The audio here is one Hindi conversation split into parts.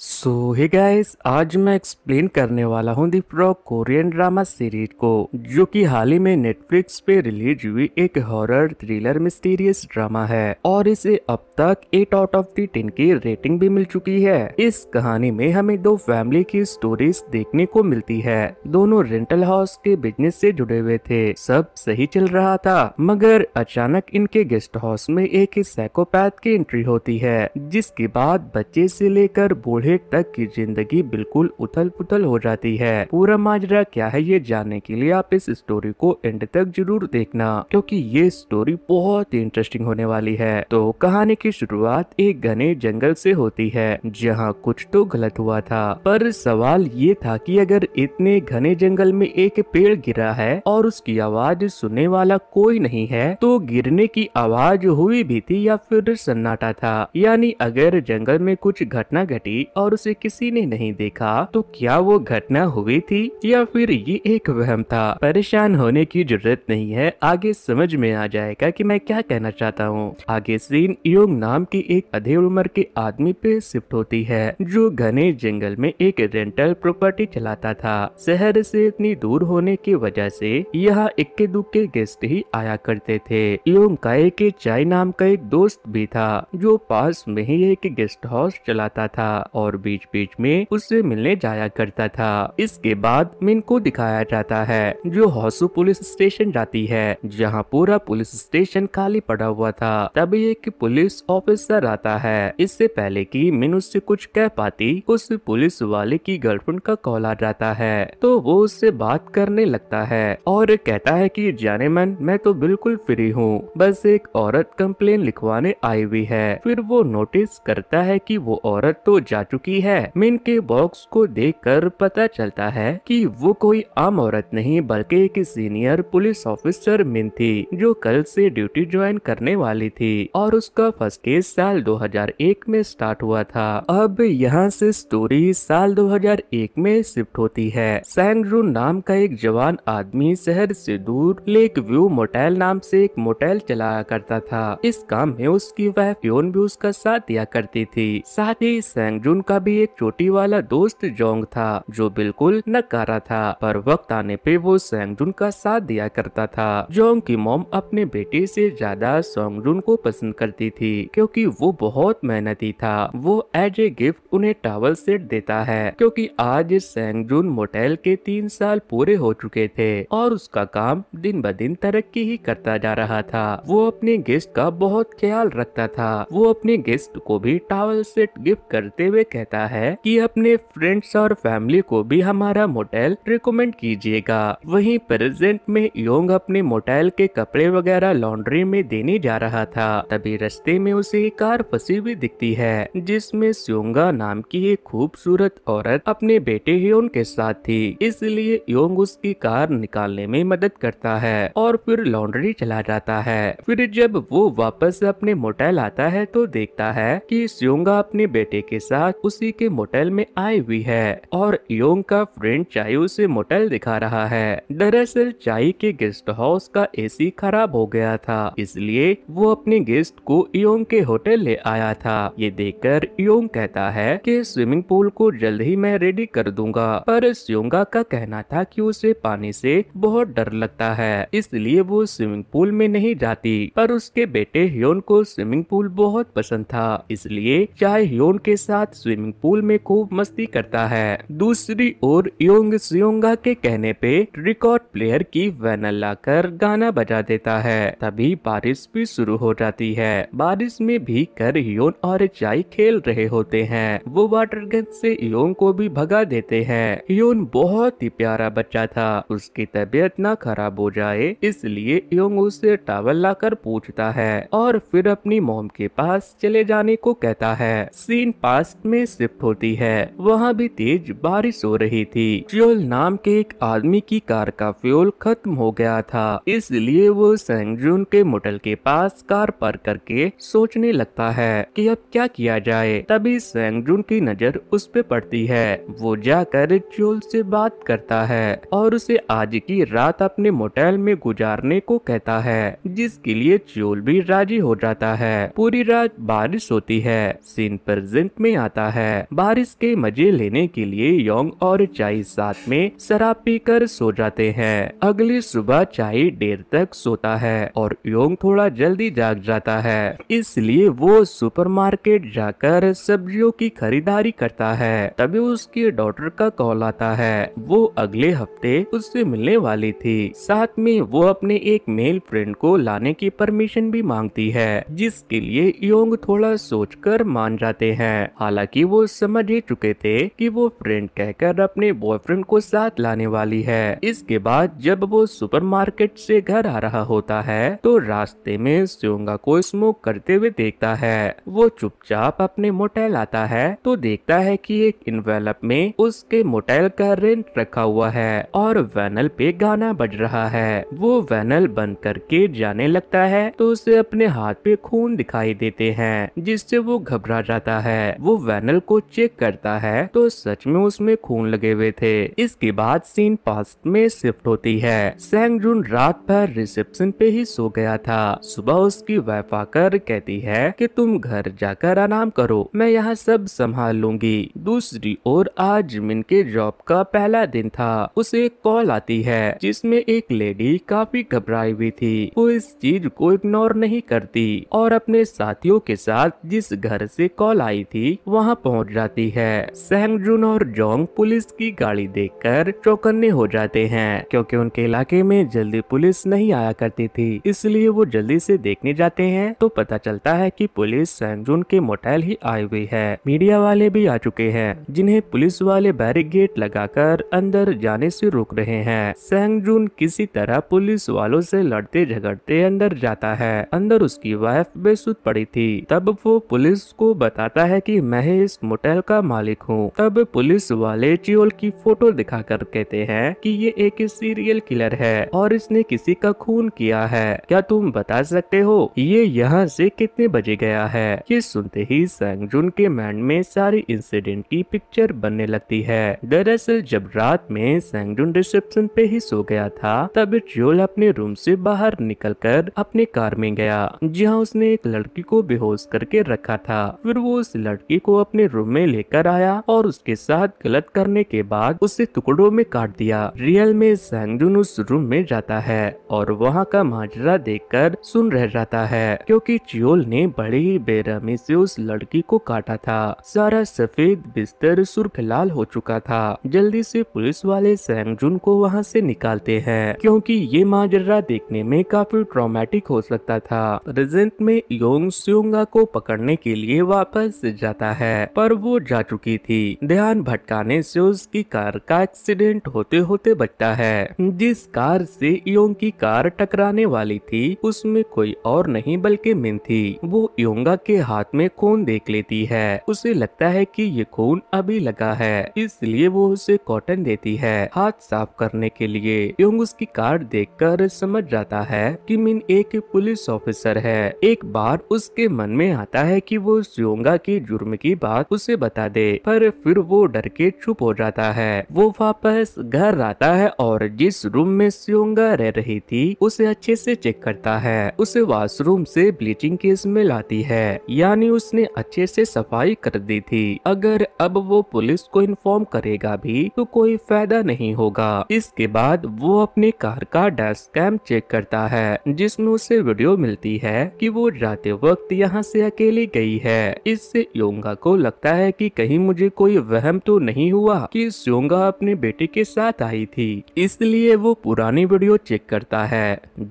सो हे गाइस आज मैं एक्सप्लेन करने वाला हूँ the pro Korean drama series को जो कि हाल ही में नेटफ्लिक्स पे रिलीज हुई एक हॉरर थ्रिलर मिस्टीरियस ड्रामा है और इसे अब तक 8 आउट ऑफ दी टेन की रेटिंग भी मिल चुकी है इस कहानी में हमें दो फैमिली की स्टोरीज देखने को मिलती है दोनों रेंटल हाउस के बिजनेस ऐसी जुड़े हुए थे सब सही चल रहा था मगर अचानक इनके गेस्ट हाउस में एक साइकोपैथ की एंट्री होती है जिसके बाद बच्चे ऐसी लेकर बूढ़े बूढ़े तक की जिंदगी बिल्कुल उथल पुथल हो जाती है पूरा माजरा क्या है ये जानने के लिए आप इस स्टोरी को एंड तक जरूर देखना क्योंकि ये स्टोरी बहुत इंटरेस्टिंग होने वाली है तो कहानी की शुरुआत एक घने जंगल से होती है जहाँ कुछ तो गलत हुआ था पर सवाल ये था कि अगर इतने घने जंगल में एक पेड़ गिरा है और उसकी आवाज सुनने वाला कोई नहीं है तो गिरने की आवाज हुई भी थी या फिर सन्नाटा था यानी अगर जंगल में कुछ घटना घटी और उसे किसी ने नहीं देखा तो क्या वो घटना हुई थी या फिर ये एक वहम था परेशान होने की जरूरत नहीं है आगे समझ में आ जाएगा कि मैं क्या कहना चाहता हूँ आगे सीन योंग नाम की एक अधे उम्र के आदमी पे शिफ्ट होती है जो घने जंगल में एक रेंटल प्रॉपर्टी चलाता था शहर से इतनी दूर होने की वजह से यहाँ इक्के दुक्के गेस्ट ही आया करते थे योग काय के चाय नाम का एक दोस्त भी था जो पास में ही एक गेस्ट हाउस चलाता था और और बीच बीच में उससे मिलने जाया करता था इसके बाद मिन को दिखाया जाता है जो हौसू पुलिस स्टेशन जाती है जहाँ पूरा पुलिस स्टेशन खाली पड़ा हुआ था तभी एक पुलिस ऑफिसर आता है इससे पहले कि मिन उससे कुछ कह पाती उस पुलिस वाले की गर्लफ्रेंड का कॉल आ जाता है तो वो उससे बात करने लगता है और कहता है कि जाने मन मैं तो बिल्कुल फ्री हूँ बस एक औरत कंप्लेन लिखवाने आई हुई है फिर वो नोटिस करता है कि वो औरत तो जा चुकी चुकी है मिन के बॉक्स को देखकर पता चलता है कि वो कोई आम औरत नहीं बल्कि एक सीनियर पुलिस ऑफिसर मिन थी जो कल से ड्यूटी ज्वाइन करने वाली थी और उसका फर्स्ट केस साल 2001 में स्टार्ट हुआ था अब यहाँ से स्टोरी साल 2001 में शिफ्ट होती है सैंगरू नाम का एक जवान आदमी शहर से दूर लेक व्यू मोटेल नाम से एक मोटेल चलाया करता था इस काम में उसकी वह फ्योन भी उसका साथ दिया करती थी साथ ही सैंगजून उनका भी एक चोटी वाला दोस्त जोंग था जो बिल्कुल नकारा था पर वक्त आने पे वो सैंगजुन का साथ दिया करता था जोंग की मोम अपने बेटे से ज्यादा सोंगजुन को पसंद करती थी क्योंकि वो बहुत मेहनती था वो एज ए गिफ्ट उन्हें टावल सेट देता है क्योंकि आज सैंगजुन मोटेल के तीन साल पूरे हो चुके थे और उसका काम दिन ब दिन तरक्की ही करता जा रहा था वो अपने गेस्ट का बहुत ख्याल रखता था वो अपने गेस्ट को भी टावल सेट गिफ्ट करते हुए कहता है कि अपने फ्रेंड्स और फैमिली को भी हमारा मोटेल रिकमेंड कीजिएगा वहीं प्रेजेंट में योंग अपने मोटेल के कपड़े वगैरह लॉन्ड्री में देने जा रहा था तभी रस्ते में उसे एक कार फंसी हुई दिखती है जिसमे स्योंगा नाम की एक खूबसूरत औरत अपने बेटे योन के साथ थी इसलिए योंग उसकी कार निकालने में मदद करता है और फिर लॉन्ड्री चला जाता है फिर जब वो वापस अपने मोटेल आता है तो देखता है कि स्योंगा अपने बेटे के साथ उसी के मोटेल में आई हुई है और योंग का फ्रेंड चाई उसे मोटेल दिखा रहा है दरअसल चाई के गेस्ट हाउस का एसी खराब हो गया था इसलिए वो अपने गेस्ट को योंग के होटल ले आया था ये देखकर योंग कहता है कि स्विमिंग पूल को जल्द ही मैं रेडी कर दूंगा पर स्योंगा का कहना था कि उसे पानी से बहुत डर लगता है इसलिए वो स्विमिंग पूल में नहीं जाती पर उसके बेटे ह्योन को स्विमिंग पूल बहुत पसंद था इसलिए चाहे ह्योन के साथ स्विमिंग पूल में खूब मस्ती करता है दूसरी ओर योंग सियोंगा के कहने पे रिकॉर्ड प्लेयर की वैनल लाकर गाना बजा देता है तभी बारिश भी शुरू हो जाती है बारिश में भी कर योन और चाई खेल रहे होते हैं वो वाटर गन से योंग को भी भगा देते हैं योन बहुत ही प्यारा बच्चा था उसकी तबीयत ना खराब हो जाए इसलिए योंग उसे टावल लाकर पूछता है और फिर अपनी मोम के पास चले जाने को कहता है सीन पास्ट में में शिफ्ट होती है वहाँ भी तेज बारिश हो रही थी जोल नाम के एक आदमी की कार का फ्यूल खत्म हो गया था इसलिए वो संगजून के मोटल के पास कार पर करके सोचने लगता है कि अब क्या किया जाए तभी संगजून की नजर उस पे पड़ती है वो जाकर चोल से बात करता है और उसे आज की रात अपने मोटेल में गुजारने को कहता है जिसके लिए चोल भी राजी हो जाता है पूरी रात बारिश होती है सीन प्रेजेंट में आता जाता है बारिश के मजे लेने के लिए योंग और चाई साथ में शराब पीकर सो जाते हैं अगली सुबह चाई देर तक सोता है और योंग थोड़ा जल्दी जाग जाता है इसलिए वो सुपरमार्केट जाकर सब्जियों की खरीदारी करता है तभी उसकी डॉटर का कॉल आता है वो अगले हफ्ते उससे मिलने वाली थी साथ में वो अपने एक मेल फ्रेंड को लाने की परमिशन भी मांगती है जिसके लिए योंग थोड़ा सोचकर मान जाते हैं हालांकि कि वो समझ ही चुके थे कि वो फ्रेंड कहकर अपने बॉयफ्रेंड को साथ लाने वाली है इसके बाद जब वो सुपरमार्केट से घर आ रहा होता है तो रास्ते में सियोंगा को स्मोक करते हुए देखता है वो चुपचाप अपने मोटेल आता है तो देखता है की एक इन्वेलप में उसके मोटेल का रेंट रखा हुआ है और वैनल पे गाना बज रहा है वो वैनल बंद करके जाने लगता है तो उसे अपने हाथ पे खून दिखाई देते हैं जिससे वो घबरा जाता है वो वैनल पैनल को चेक करता है तो सच में उसमें खून लगे हुए थे इसके बाद सीन पास्ट में शिफ्ट होती है जून रात भर रिसेप्शन पे ही सो गया था सुबह उसकी वाइफ आकर कहती है कि तुम घर जाकर आराम करो मैं यहाँ सब संभाल लूंगी दूसरी ओर आज मिन के जॉब का पहला दिन था उसे कॉल आती है जिसमें एक लेडी काफी घबराई हुई थी वो इस चीज को इग्नोर नहीं करती और अपने साथियों के साथ जिस घर से कॉल आई थी वहाँ पहुंच जाती है सैंगजुन और जोंग पुलिस की गाड़ी देखकर चौकन्ने हो जाते हैं क्योंकि उनके इलाके में जल्दी पुलिस नहीं आया करती थी इसलिए वो जल्दी से देखने जाते हैं तो पता चलता है कि पुलिस सैंगजुन के मोटेल ही आई हुई है मीडिया वाले भी आ चुके हैं जिन्हें पुलिस वाले बैरिगेट लगाकर अंदर जाने से रोक रहे हैं सैंगजुन किसी तरह पुलिस वालों से लड़ते झगड़ते अंदर जाता है अंदर उसकी वाइफ बेसुध पड़ी थी तब वो पुलिस को बताता है कि मैं इस मोटेल का मालिक हूँ तब पुलिस वाले चियोल की फोटो दिखा कर कहते हैं कि ये एक सीरियल किलर है और इसने किसी का खून किया है क्या तुम बता सकते हो ये यहाँ से कितने बजे गया है ये सुनते ही जुन के माइंड में सारी इंसिडेंट की पिक्चर बनने लगती है दरअसल जब रात में जुन रिसेप्शन पे ही सो गया था तब चियोल अपने रूम से बाहर निकल कर अपने कार में गया जहाँ उसने एक लड़की को बेहोश करके रखा था फिर वो उस लड़की को अपने अपने रूम में लेकर आया और उसके साथ गलत करने के बाद उसे टुकड़ों में काट दिया रियल में सैंगजुन उस रूम में जाता है और वहाँ का माजरा कर सुन रह जाता है क्यूँकी चियोल ने बड़े ही बेरहमी से उस लड़की को काटा था सारा सफेद बिस्तर सुर्ख लाल हो चुका था जल्दी से पुलिस वाले सैंगजुन को वहाँ से निकालते हैं क्योंकि ये माजरा देखने में काफी ट्रॉमेटिक हो सकता था प्रेजेंट में योंग सियोंगा को पकड़ने के लिए वापस जाता है है पर वो जा चुकी थी ध्यान भटकाने से उसकी कार का एक्सीडेंट होते होते बचता है जिस कार से योंग की कार टकराने वाली थी उसमें कोई और नहीं बल्कि मिन थी वो योंगा के हाथ में खून देख लेती है उसे लगता है कि ये खून अभी लगा है इसलिए वो उसे कॉटन देती है हाथ साफ करने के लिए योंग उसकी कार देख कर समझ जाता है की मिन एक पुलिस ऑफिसर है एक बार उसके मन में आता है कि वो योंगा के जुर्म की बात उसे बता दे पर फिर वो डर के चुप हो जाता है वो वापस घर आता है और जिस रूम में सियोंगा रह रही थी उसे अच्छे से चेक करता है उसे वॉशरूम से ब्लीचिंग के स्मेल आती है यानी उसने अच्छे से सफाई कर दी थी अगर अब वो पुलिस को इन्फॉर्म करेगा भी तो कोई फायदा नहीं होगा इसके बाद वो अपने कार का डैश कैम चेक करता है जिसमें उसे वीडियो मिलती है कि वो जाते वक्त यहाँ से अकेली गई है इससे योंगा को लगता है कि कहीं मुझे कोई वहम तो नहीं हुआ कि सोंगा अपने बेटे के साथ आई थी इसलिए वो पुरानी वीडियो चेक करता है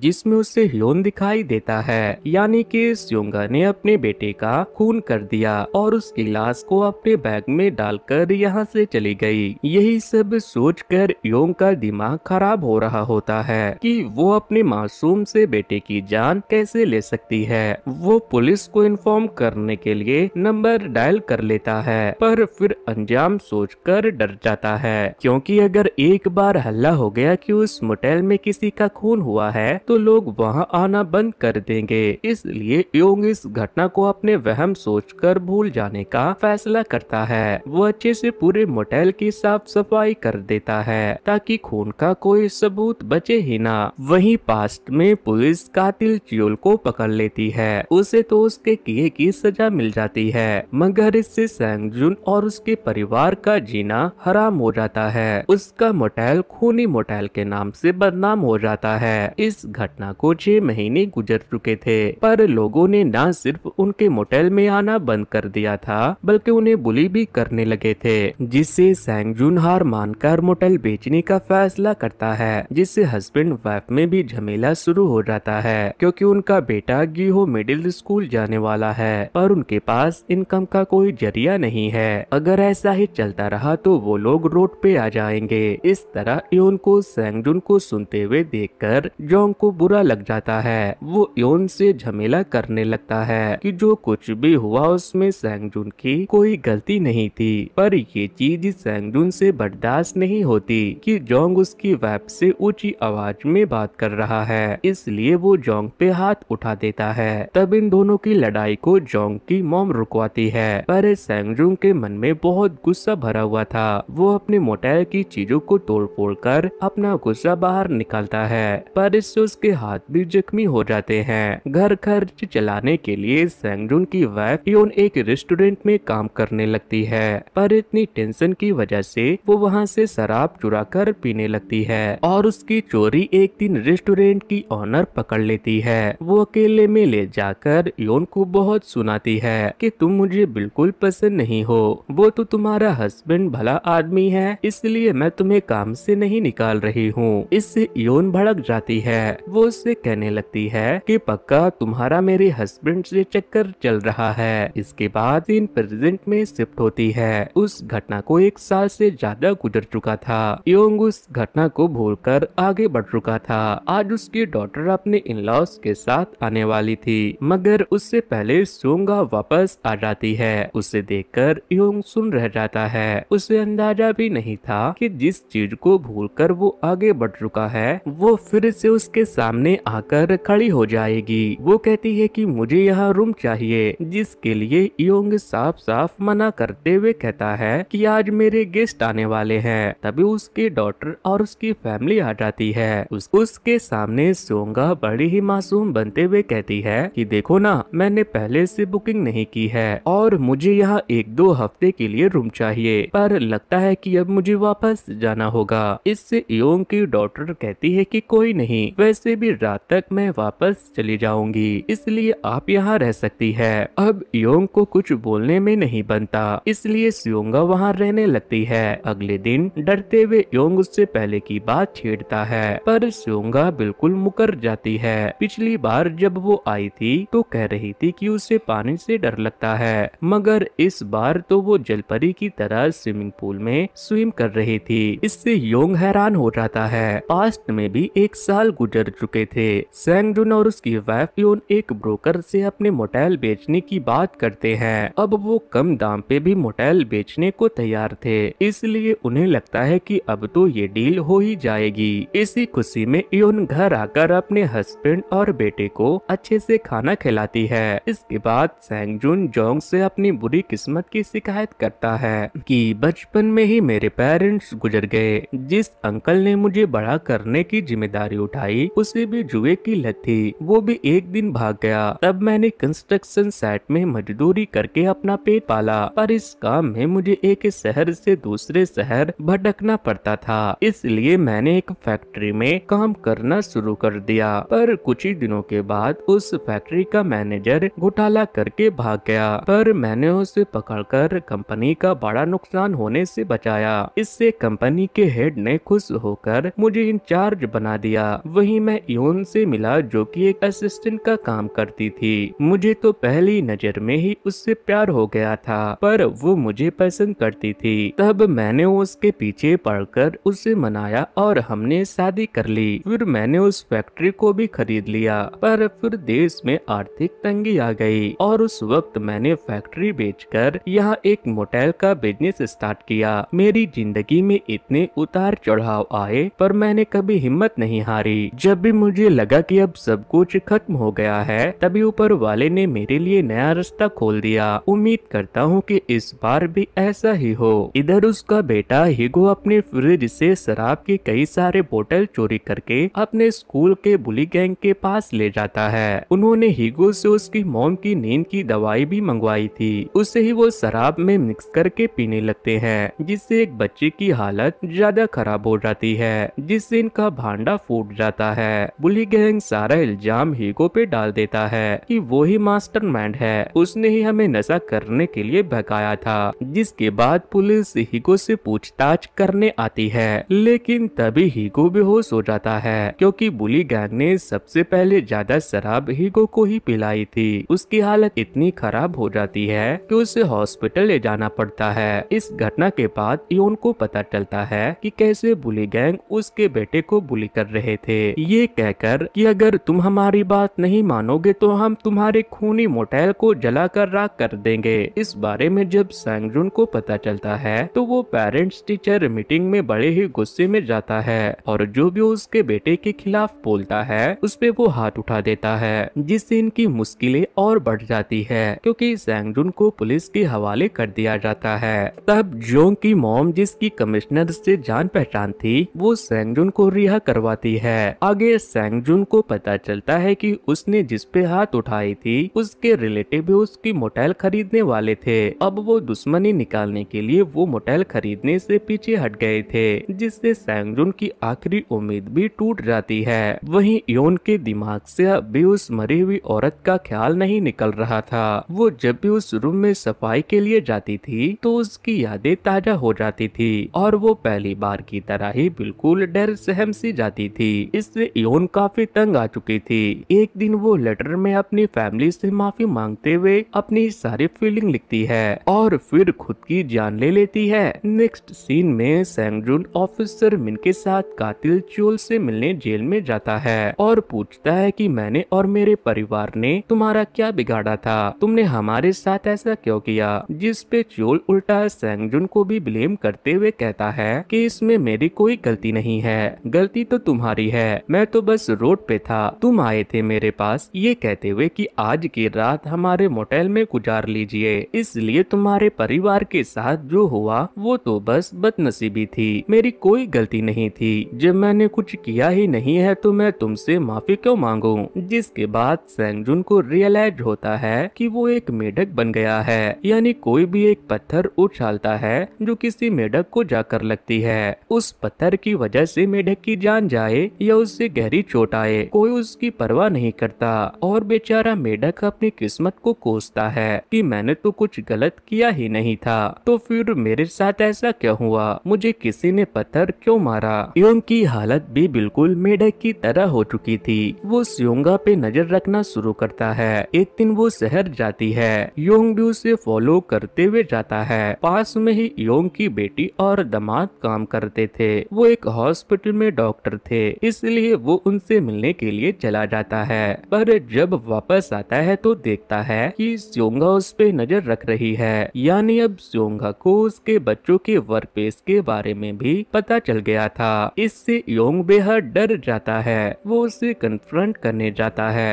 जिसमें उसे ह्योन दिखाई देता है यानी कि सोंगा ने अपने बेटे का खून कर दिया और उसकी लाश को अपने बैग में डालकर यहाँ से चली गई यही सब सोचकर योंग का दिमाग खराब हो रहा होता है कि वो अपने मासूम से बेटे की जान कैसे ले सकती है वो पुलिस को इन्फॉर्म करने के लिए नंबर डायल कर कर लेता है पर फिर अंजाम सोचकर डर जाता है क्योंकि अगर एक बार हल्ला हो गया कि उस मोटेल में किसी का खून हुआ है तो लोग वहां आना बंद कर देंगे इसलिए योंग इस घटना को अपने वहम सोचकर भूल जाने का फैसला करता है वो अच्छे से पूरे मोटेल की साफ सफाई कर देता है ताकि खून का कोई सबूत बचे ही ना वही पास्ट में पुलिस कातिल चियोल को पकड़ लेती है उसे तो उसके किए की सजा मिल जाती है मगर इस जिससे सैंगजुन और उसके परिवार का जीना हराम हो जाता है उसका मोटेल खूनी मोटेल के नाम से बदनाम हो जाता है इस घटना को छह महीने गुजर चुके थे पर लोगों ने न सिर्फ उनके मोटेल में आना बंद कर दिया था बल्कि उन्हें बुली भी करने लगे थे जिससे सैंगजुन हार मानकर मोटेल बेचने का फैसला करता है जिससे हस्बैंड वाइफ में भी झमेला शुरू हो जाता है क्योंकि उनका बेटा गीहो मिडिल स्कूल जाने वाला है पर उनके पास इनकम का कोई जरिया नहीं है अगर ऐसा ही चलता रहा तो वो लोग रोड पे आ जाएंगे इस तरह योन को सेंगजुन को सुनते हुए देखकर जोंग को बुरा लग जाता है वो योन से झमेला करने लगता है कि जो कुछ भी हुआ उसमें सेंगजुन की कोई गलती नहीं थी पर ये चीज सेंगजुन से बर्दाश्त नहीं होती कि जोंग उसकी वैप से ऊंची आवाज में बात कर रहा है इसलिए वो जोंग पे हाथ उठा देता है तब इन दोनों की लड़ाई को जोंग की मोम रुकवाती है पर पहले सैंगजूंग के मन में बहुत गुस्सा भरा हुआ था वो अपने मोटेल की चीजों को तोड़ फोड़ कर अपना गुस्सा बाहर निकालता है पर इससे उसके हाथ भी जख्मी हो जाते हैं घर खर्च चलाने के लिए सैंगजून की वाइफ योन एक रेस्टोरेंट में काम करने लगती है पर इतनी टेंशन की वजह से वो वहाँ से शराब चुरा कर पीने लगती है और उसकी चोरी एक दिन रेस्टोरेंट की ऑनर पकड़ लेती है वो अकेले में ले जाकर योन को बहुत सुनाती है कि तुम मुझे बिल्कुल पसंद नहीं हो वो तो तुम्हारा हस्बैंड भला आदमी है इसलिए मैं तुम्हें काम से नहीं निकाल रही हूँ इससे योन भड़क जाती है वो उससे कहने लगती है कि पक्का तुम्हारा मेरे हस्बैंड से चक्कर चल रहा है इसके बाद इन प्रेजेंट में शिफ्ट होती है उस घटना को एक साल से ज्यादा गुजर चुका था योंग उस घटना को कर आगे बढ़ चुका था आज उसकी डॉटर अपने इन लॉज के साथ आने वाली थी मगर उससे पहले सोंगा वापस आ जाती है उस उसे देखकर योंग सुन रह जाता है उसे अंदाजा भी नहीं था कि जिस चीज को भूलकर वो आगे बढ़ चुका है वो फिर से उसके सामने आकर खड़ी हो जाएगी वो कहती है कि मुझे यहाँ रूम चाहिए जिसके लिए योंग साफ साफ मना करते हुए कहता है कि आज मेरे गेस्ट आने वाले हैं तभी उसके डॉटर और उसकी फैमिली आ जाती है उस, उसके सामने सोंगा बड़ी ही मासूम बनते हुए कहती है की देखो ना मैंने पहले से बुकिंग नहीं की है और मुझे मुझे यहाँ एक दो हफ्ते के लिए रूम चाहिए पर लगता है कि अब मुझे वापस जाना होगा इससे योंग की डॉक्टर कहती है कि कोई नहीं वैसे भी रात तक मैं वापस चली जाऊंगी इसलिए आप यहाँ रह सकती है अब योंग को कुछ बोलने में नहीं बनता इसलिए सियोंगा वहाँ रहने लगती है अगले दिन डरते हुए योंग उससे पहले की बात छेड़ता है पर सियोंगा बिल्कुल मुकर जाती है पिछली बार जब वो आई थी तो कह रही थी कि उसे पानी से डर लगता है मगर पर इस बार तो वो जलपरी की तरह स्विमिंग पूल में स्विम कर रही थी इससे योंग हैरान हो जाता है पास्ट में भी एक साल गुजर चुके थे सैंगडुन और उसकी वाइफ योन एक ब्रोकर से अपने मोटेल बेचने की बात करते हैं अब वो कम दाम पे भी मोटेल बेचने को तैयार थे इसलिए उन्हें लगता है कि अब तो ये डील हो ही जाएगी इसी खुशी में योन घर आकर अपने हस्बैंड और बेटे को अच्छे से खाना खिलाती है इसके बाद सैंगजुन जोंग से अपनी बुरी किस्मत की शिकायत करता है कि बचपन में ही मेरे पेरेंट्स गुजर गए जिस अंकल ने मुझे बड़ा करने की जिम्मेदारी उठाई उसे भी जुए की लत थी वो भी एक दिन भाग गया तब मैंने कंस्ट्रक्शन साइट में मजदूरी करके अपना पेट पाला पर इस काम में मुझे एक शहर से दूसरे शहर भटकना पड़ता था इसलिए मैंने एक फैक्ट्री में काम करना शुरू कर दिया पर कुछ ही दिनों के बाद उस फैक्ट्री का मैनेजर घोटाला करके भाग गया पर मैंने वाहनों से पकड़कर कंपनी का बड़ा नुकसान होने से बचाया इससे कंपनी के हेड ने खुश होकर मुझे इंचार्ज बना दिया वही मैं योन से मिला जो कि एक असिस्टेंट का काम करती थी मुझे तो पहली नजर में ही उससे प्यार हो गया था पर वो मुझे पसंद करती थी तब मैंने उसके पीछे पड़कर उसे मनाया और हमने शादी कर ली फिर मैंने उस फैक्ट्री को भी खरीद लिया पर फिर देश में आर्थिक तंगी आ गई और उस वक्त मैंने फैक्ट्री बेच बेचकर यहाँ एक मोटेल का बिजनेस स्टार्ट किया मेरी जिंदगी में इतने उतार चढ़ाव आए पर मैंने कभी हिम्मत नहीं हारी जब भी मुझे लगा कि अब सब कुछ खत्म हो गया है तभी ऊपर वाले ने मेरे लिए नया रास्ता खोल दिया उम्मीद करता हूँ कि इस बार भी ऐसा ही हो इधर उसका बेटा हिगो अपने फ्रिज से शराब के कई सारे बोतल चोरी करके अपने स्कूल के बुली गैंग के पास ले जाता है उन्होंने हिगो से उसकी मोम की नींद की दवाई भी मंगवाई थी उसे ही वो शराब में मिक्स करके पीने लगते हैं जिससे एक बच्चे की हालत ज्यादा खराब हो जाती है जिससे इनका भांडा फूट जाता है बुली गैंग सारा इल्जाम हीगो पे डाल देता है कि वो ही मास्टरमाइंड है उसने ही हमें नशा करने के लिए भगाया था जिसके बाद पुलिस हीगो से पूछताछ करने आती है लेकिन तभी हीगो बेहोश हो जाता है क्योंकि बुली गैंग ने सबसे पहले ज्यादा शराब हीगो को ही पिलाई थी उसकी हालत इतनी खराब हो जाती है कि उसे हॉस्पिटल ले जाना पड़ता है इस घटना के बाद योन को पता चलता है कि कैसे बुली गैंग उसके बेटे को बुली कर रहे थे ये कहकर कि अगर तुम हमारी बात नहीं मानोगे तो हम तुम्हारे खूनी मोटेल को जलाकर राख कर देंगे इस बारे में जब सैंगजुन को पता चलता है तो वो पेरेंट्स टीचर मीटिंग में बड़े ही गुस्से में जाता है और जो भी उसके बेटे के खिलाफ बोलता है उस पे वो हाथ उठा देता है जिससे इनकी मुश्किलें और बढ़ जाती है क्योंकि सैंगजुन को पुलिस के हवाले कर दिया जाता है तब जोंग की मोम जिसकी कमिश्नर से जान पहचान थी वो सेंगजुन को रिहा करवाती है आगे सेंगजुन को पता चलता है कि उसने जिस पे हाथ उठाई थी उसके रिलेटिव भी उसकी मोटेल खरीदने वाले थे अब वो दुश्मनी निकालने के लिए वो मोटेल खरीदने से पीछे हट गए थे जिससे सेंगजुन की आखिरी उम्मीद भी टूट जाती है वही योन के दिमाग से भी उस मरी हुई औरत का ख्याल नहीं निकल रहा था वो जब भी उस रूम में सफाई के लिए जाती थी तो उसकी यादें ताजा हो जाती थी और वो पहली बार की तरह ही बिल्कुल डर सहम सी जाती थी इससे योन काफी तंग आ चुकी थी एक दिन वो लेटर में अपनी फैमिली से माफी मांगते हुए अपनी सारी फीलिंग लिखती है और फिर खुद की जान ले लेती है नेक्स्ट सीन में सैंगजुन ऑफिसर मिन के साथ कातिल चोल से मिलने जेल में जाता है और पूछता है कि मैंने और मेरे परिवार ने तुम्हारा क्या बिगाड़ा था तुमने हमारे साथ ऐसा ऐसा क्यों किया जिस पे चोल उल्टा सैंगजुन को भी ब्लेम करते हुए कहता है कि इसमें मेरी कोई गलती नहीं है गलती तो तुम्हारी है मैं तो बस रोड पे था तुम आए थे मेरे पास ये कहते हुए कि आज की रात हमारे मोटेल में गुजार लीजिए इसलिए तुम्हारे परिवार के साथ जो हुआ वो तो बस बदनसीबी थी मेरी कोई गलती नहीं थी जब मैंने कुछ किया ही नहीं है तो मैं तुमसे माफी क्यों मांगू जिसके बाद सैंगजुन को रियलाइज होता है कि वो एक मेढक बन गया जाता है यानी कोई भी एक पत्थर उछालता है जो किसी मेढक को जाकर लगती है उस पत्थर की वजह से मेढक की जान जाए या उससे गहरी चोट आए कोई उसकी परवाह नहीं करता और बेचारा मेढक अपनी किस्मत को कोसता है कि मैंने तो कुछ गलत किया ही नहीं था तो फिर मेरे साथ ऐसा क्या हुआ मुझे किसी ने पत्थर क्यों मारा योंग की हालत भी बिल्कुल मेढक की तरह हो चुकी थी वो सियोंगा पे नजर रखना शुरू करता है एक दिन वो शहर जाती है योंग भी उसे फॉलो करते हुए जाता है पास में ही योंग की बेटी और दामाद काम करते थे वो एक हॉस्पिटल में डॉक्टर थे इसलिए वो उनसे मिलने के लिए चला जाता है पर जब वापस आता है तो देखता है कि सोंगा उस पर नजर रख रही है यानी अब सोंगा को उसके बच्चों के वर्क प्लेस के बारे में भी पता चल गया था इससे योंग बेहद डर जाता है वो उसे कन्फ्रंट करने जाता है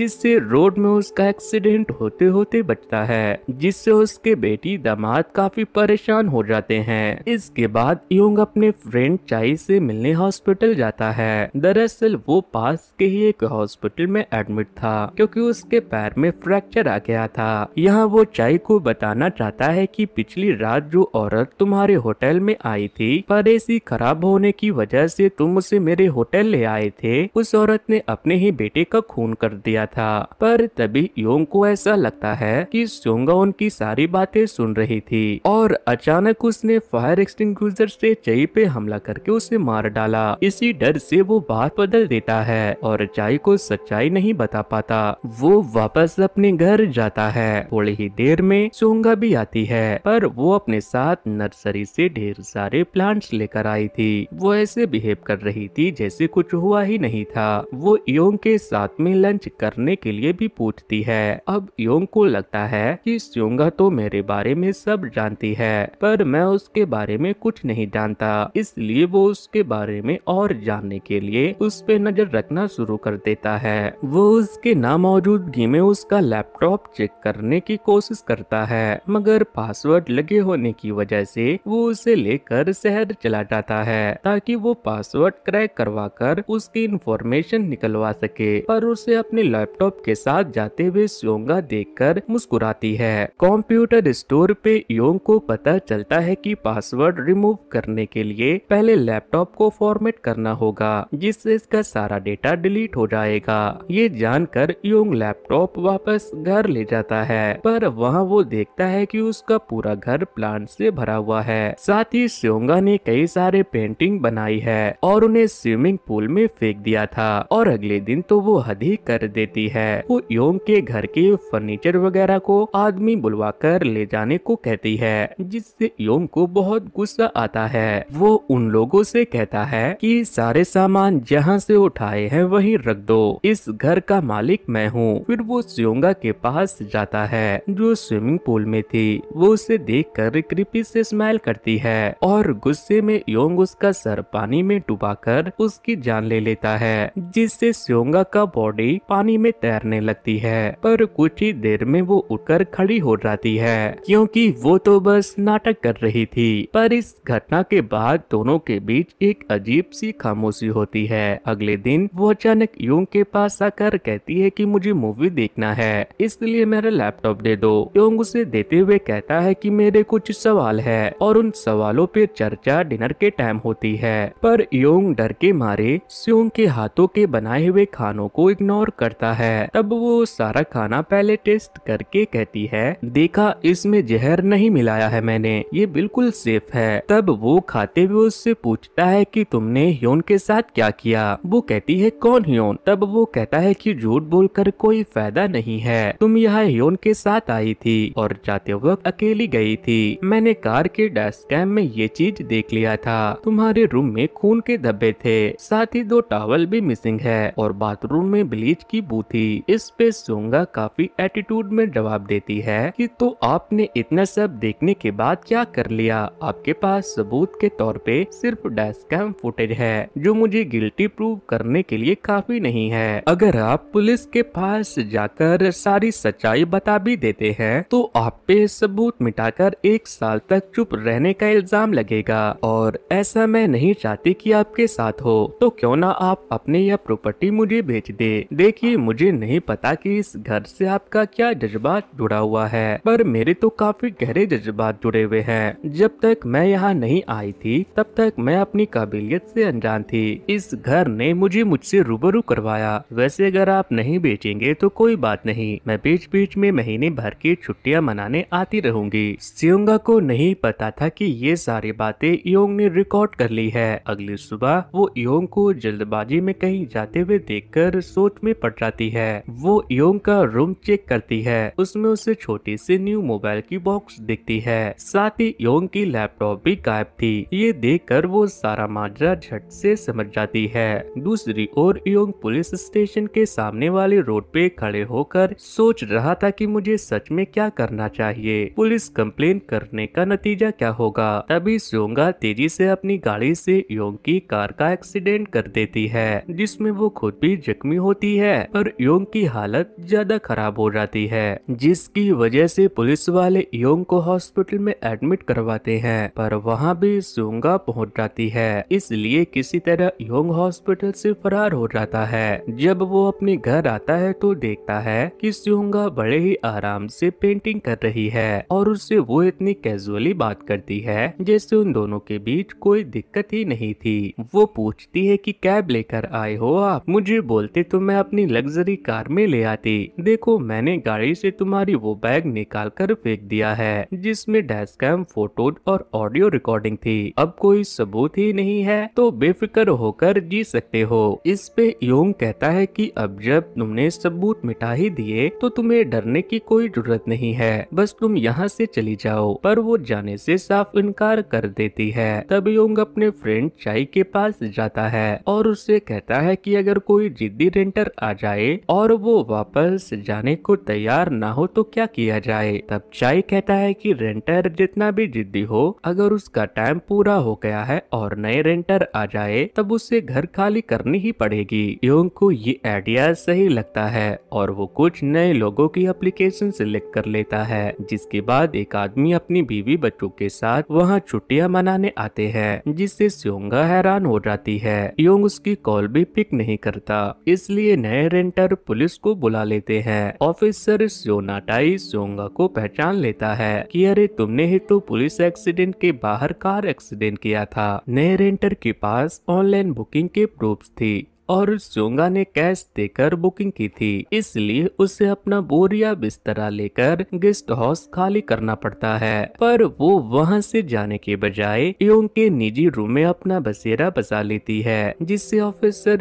जिससे रोड में उसका एक्सीडेंट होते होते बचता है जिससे उसके बेटी दामाद काफी परेशान हो जाते हैं इसके बाद योंग अपने फ्रेंड चाई से मिलने हॉस्पिटल जाता है दरअसल वो पास के ही एक हॉस्पिटल में एडमिट था क्योंकि उसके पैर में फ्रैक्चर आ गया था यहाँ वो चाई को बताना चाहता है कि पिछली रात जो औरत तुम्हारे होटल में आई थी पर ऐसी खराब होने की वजह से तुम उसे मेरे होटल ले आए थे उस औरत ने अपने ही बेटे का खून कर दिया था पर तभी योंग को ऐसा लगता है की सोंग गंगा उनकी सारी बातें सुन रही थी और अचानक उसने फायर एक्सटिंग से चई पे हमला करके उसे मार डाला इसी डर से वो बात बदल देता है और चाई को सच्चाई नहीं बता पाता वो वापस अपने घर जाता है थोड़ी ही देर में सोंगा भी आती है पर वो अपने साथ नर्सरी से ढेर सारे प्लांट्स लेकर आई थी वो ऐसे बिहेव कर रही थी जैसे कुछ हुआ ही नहीं था वो योंग के साथ में लंच करने के लिए भी पूछती है अब योंग को लगता है कि स्योंगा तो मेरे बारे में सब जानती है पर मैं उसके बारे में कुछ नहीं जानता इसलिए वो उसके बारे में और जानने के लिए उस पर नजर रखना शुरू कर देता है वो उसके नामौजूदगी में उसका लैपटॉप चेक करने की कोशिश करता है मगर पासवर्ड लगे होने की वजह से वो उसे लेकर शहर चला जाता है ताकि वो पासवर्ड क्रैक करवा कर उसकी इंफॉर्मेशन निकलवा सके पर उसे अपने लैपटॉप के साथ जाते हुए स्योंगा देखकर मुस्कुराती है है कंप्यूटर स्टोर पे योंग को पता चलता है कि पासवर्ड रिमूव करने के लिए पहले लैपटॉप को फॉर्मेट करना होगा जिससे इसका सारा डेटा डिलीट हो जाएगा ये जानकर योंग लैपटॉप वापस घर ले जाता है पर वहाँ वो देखता है की उसका पूरा घर प्लांट ऐसी भरा हुआ है साथ ही सोंगा ने कई सारे पेंटिंग बनाई है और उन्हें स्विमिंग पूल में फेंक दिया था और अगले दिन तो वो हद ही कर देती है वो योंग के घर के फर्नीचर वगैरह को आज आदमी बुलवाकर ले जाने को कहती है जिससे योम को बहुत गुस्सा आता है वो उन लोगों से कहता है कि सारे सामान जहाँ से उठाए हैं वहीं रख दो इस घर का मालिक मैं हूँ फिर वो सियोंगा के पास जाता है जो स्विमिंग पूल में थी वो उसे देख कर कृपी से स्माइल करती है और गुस्से में योंग उसका सर पानी में कर उसकी जान ले लेता है जिससे सियोंगा का बॉडी पानी में तैरने लगती है पर कुछ ही देर में वो उठकर खड़ी हो जाती है क्योंकि वो तो बस नाटक कर रही थी पर इस घटना के बाद दोनों के बीच एक अजीब सी खामोशी होती है अगले दिन वो अचानक योंग के पास आकर कहती है कि मुझे मूवी देखना है इसलिए मेरा लैपटॉप दे दो योंग उसे देते हुए कहता है कि मेरे कुछ सवाल है और उन सवालों पे चर्चा डिनर के टाइम होती है पर योंग डर के मारे स्योंग के हाथों के बनाए हुए खानों को इग्नोर करता है तब वो सारा खाना पहले टेस्ट करके कहती है देखा इसमें जहर नहीं मिलाया है मैंने ये बिल्कुल सेफ है तब वो खाते हुए उससे पूछता है कि तुमने ह्योन के साथ क्या किया वो कहती है कौन ह्योन तब वो कहता है कि झूठ बोलकर कोई फायदा नहीं है तुम यहाँ ह्योन के साथ आई थी और जाते वक्त अकेली गई थी मैंने कार के डैश कैम में ये चीज देख लिया था तुम्हारे रूम में खून के धब्बे थे साथ ही दो टावल भी मिसिंग है और बाथरूम में ब्लीच की बू थी इस पे सोंगा काफी एटीट्यूड में जवाब देती रही है कि तो आपने इतना सब देखने के बाद क्या कर लिया आपके पास सबूत के तौर पे सिर्फ डैश कैम फुटेज है जो मुझे गिल्टी प्रूव करने के लिए काफी नहीं है अगर आप पुलिस के पास जाकर सारी सच्चाई बता भी देते हैं तो आप पे सबूत मिटाकर एक साल तक चुप रहने का इल्जाम लगेगा और ऐसा मैं नहीं चाहती कि आपके साथ हो तो क्यों ना आप अपने यह प्रॉपर्टी मुझे बेच दे देखिए मुझे नहीं पता कि इस घर से आपका क्या जज्बात जुड़ा हुआ हुआ है पर मेरे तो काफी गहरे जज्बात जुड़े हुए हैं जब तक मैं यहाँ नहीं आई थी तब तक मैं अपनी काबिलियत से अनजान थी इस घर ने मुझे मुझसे रूबरू करवाया वैसे अगर आप नहीं बेचेंगे तो कोई बात नहीं मैं बीच बीच में महीने भर की छुट्टियाँ मनाने आती रहूंगी सियोंगा को नहीं पता था की ये सारी बातें योंग ने रिकॉर्ड कर ली है अगली सुबह वो योंग को जल्दबाजी में कहीं जाते हुए देख सोच में पड़ जाती है वो योंग का रूम चेक करती है उसमें उसे छोटी सी न्यू मोबाइल की बॉक्स दिखती है साथ ही योंग की लैपटॉप भी गायब थी ये देख कर वो सारा माजरा झट से समझ जाती है दूसरी ओर योंग पुलिस स्टेशन के सामने वाले रोड पे खड़े होकर सोच रहा था कि मुझे सच में क्या करना चाहिए पुलिस कंप्लेन करने का नतीजा क्या होगा तभी सोंगा तेजी से अपनी गाड़ी से योंग की कार का एक्सीडेंट कर देती है जिसमें वो खुद भी जख्मी होती है पर योंग की हालत ज्यादा खराब हो जाती है जिसकी जिसकी वजह से पुलिस वाले योंग को हॉस्पिटल में एडमिट करवाते हैं पर वहाँ भी सोंगा पहुँच जाती है इसलिए किसी तरह योंग हॉस्पिटल से फरार हो जाता है जब वो अपने घर आता है तो देखता है कि सोंगा बड़े ही आराम से पेंटिंग कर रही है और उससे वो इतनी कैजुअली बात करती है जैसे उन दोनों के बीच कोई दिक्कत ही नहीं थी वो पूछती है की कैब लेकर आए हो आप मुझे बोलते तो मैं अपनी लग्जरी कार में ले आती देखो मैंने गाड़ी से तुम्हारी वो बैग निकाल कर फेंक दिया है जिसमे डैश कैम फोटो और ऑडियो रिकॉर्डिंग थी अब कोई सबूत ही नहीं है तो बेफिक्र होकर जी सकते हो इस पे योंग कहता है कि अब जब तुमने सबूत मिटा ही दिए तो तुम्हें डरने की कोई जरूरत नहीं है बस तुम यहाँ से चली जाओ पर वो जाने से साफ इनकार कर देती है तब योंग अपने फ्रेंड चाई के पास जाता है और उससे कहता है कि अगर कोई जिद्दी रेंटर आ जाए और वो वापस जाने को तैयार ना हो तो क्या किया जाए तब चाई कहता है कि रेंटर जितना भी जिद्दी हो अगर उसका टाइम पूरा हो गया है और नए रेंटर आ जाए तब उसे घर खाली करनी ही पड़ेगी योंग को ये आइडिया सही लगता है और वो कुछ नए लोगो की अप्लीकेशन सिलेक्ट कर लेता है जिसके बाद एक आदमी अपनी बीवी बच्चों के साथ वहाँ छुट्टियाँ मनाने आते हैं जिससे स्योंगा हैरान हो जाती है योंग उसकी कॉल भी पिक नहीं करता इसलिए नए रेंटर पुलिस को बुला लेते हैं ऑफिसर सोनाटाई ही सोंगा को पहचान लेता है कि अरे तुमने ही तो पुलिस एक्सीडेंट के बाहर कार एक्सीडेंट किया था नए रेंटर के पास ऑनलाइन बुकिंग के प्रूफ थी और सोंगा ने कैश देकर बुकिंग की थी इसलिए उसे अपना बोरिया बिस्तरा लेकर गेस्ट हाउस खाली करना पड़ता है पर वो वहाँ से जाने के बजाय योंग के निजी रूम में अपना बसेरा बसा लेती है जिससे ऑफिसर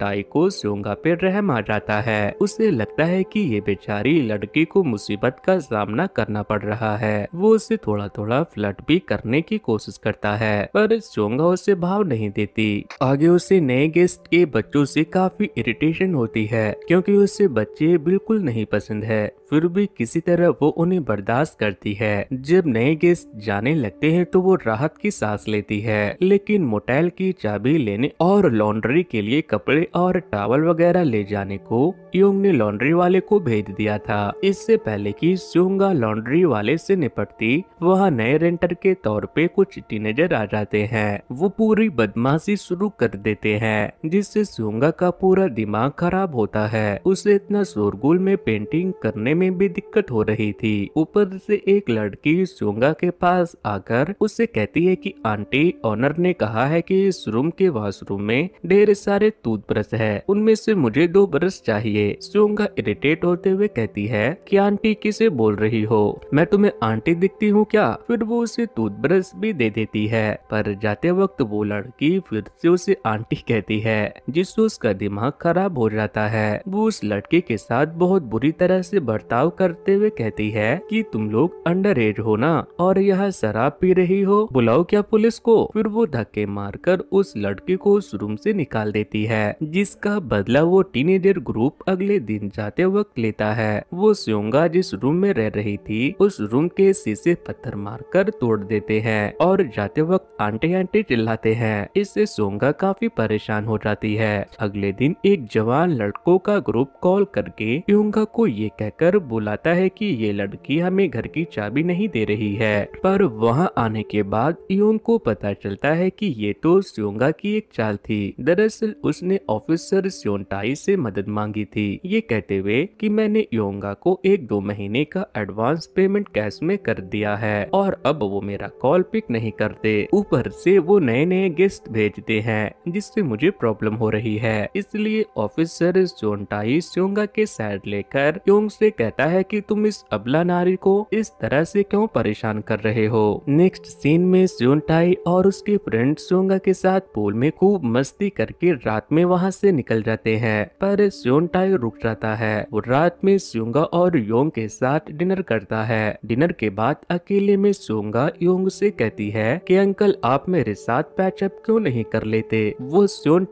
टाई को सोंगा पे रहम आ जाता है उसे लगता है कि ये बेचारी लड़की को मुसीबत का सामना करना पड़ रहा है वो उसे थोड़ा थोड़ा फ्लट भी करने की कोशिश करता है पर सोंगा उसे भाव नहीं देती आगे उसे नए गेस्ट के बच्चों से काफी इरिटेशन होती है क्योंकि उसे बच्चे बिल्कुल नहीं पसंद है फिर भी किसी तरह वो उन्हें बर्दाश्त करती है जब नए गेस्ट जाने लगते हैं तो वो राहत की सांस लेती है लेकिन मोटेल की चाबी लेने और लॉन्ड्री के लिए कपड़े और टावल वगैरह ले जाने को योंग ने लॉन्ड्री वाले को भेज दिया था इससे पहले की सोंगा लॉन्ड्री वाले से निपटती वहाँ नए रेंटर के तौर पे कुछ टीनेजर आ जाते हैं वो पूरी बदमाशी शुरू कर देते हैं जिससे सूंगा का पूरा दिमाग खराब होता है उसे इतना शोरगुल में पेंटिंग करने में भी दिक्कत हो रही थी ऊपर से एक लड़की सूंगा के पास आकर उससे कहती है कि आंटी ऑनर ने कहा है कि इस रूम के वॉशरूम में ढेर सारे टूथ ब्रश है उनमें से मुझे दो ब्रश चाहिए सूंगा इरिटेट होते हुए कहती है कि आंटी किसे बोल रही हो मैं तुम्हें आंटी दिखती हूँ क्या फिर वो उसे टूथ ब्रश भी दे देती है पर जाते वक्त वो लड़की फिर से उसे आंटी कहती है जिससे उसका दिमाग खराब हो जाता है वो उस लड़के के साथ बहुत बुरी तरह से बर्ताव करते हुए कहती है कि तुम लोग अंडर एज हो ना और यहाँ शराब पी रही हो बुलाओ क्या पुलिस को फिर वो धक्के मारकर उस लड़के को उस रूम से निकाल देती है जिसका बदला वो एजर ग्रुप अगले दिन जाते वक्त लेता है वो स्योंगा जिस रूम में रह रही थी उस रूम के शीशे पत्थर मारकर तोड़ देते हैं और जाते वक्त आंटे आंटे चिल्लाते हैं इससे सोंगा काफी परेशान हो जाती है है अगले दिन एक जवान लड़कों का ग्रुप कॉल करके प्योंगा को ये कहकर बुलाता है कि ये लड़की हमें घर की चाबी नहीं दे रही है पर वहाँ आने के बाद योंग को पता चलता है कि ये तो स्योंगा की एक चाल थी दरअसल उसने ऑफिसर स्योनटाई से मदद मांगी थी ये कहते हुए कि मैंने योंगा को एक दो महीने का एडवांस पेमेंट कैश में कर दिया है और अब वो मेरा कॉल पिक नहीं करते ऊपर से वो नए नए गेस्ट भेजते हैं जिससे मुझे प्रॉब्लम हो रही रही है इसलिए ऑफिसर जोनटाई सोंगा के साइड लेकर योंग से कहता है कि तुम इस अबला नारी को इस तरह से क्यों परेशान कर रहे हो नेक्स्ट सीन में टाई और उसके फ्रेंड सोंगा के साथ पूल में खूब मस्ती करके रात में वहाँ से निकल जाते हैं पर टाई रुक जाता है वो रात में सोंगा और योंग के साथ डिनर करता है डिनर के बाद अकेले में सोंगा योंग से कहती है कि अंकल आप मेरे साथ पैचअप क्यों नहीं कर लेते वो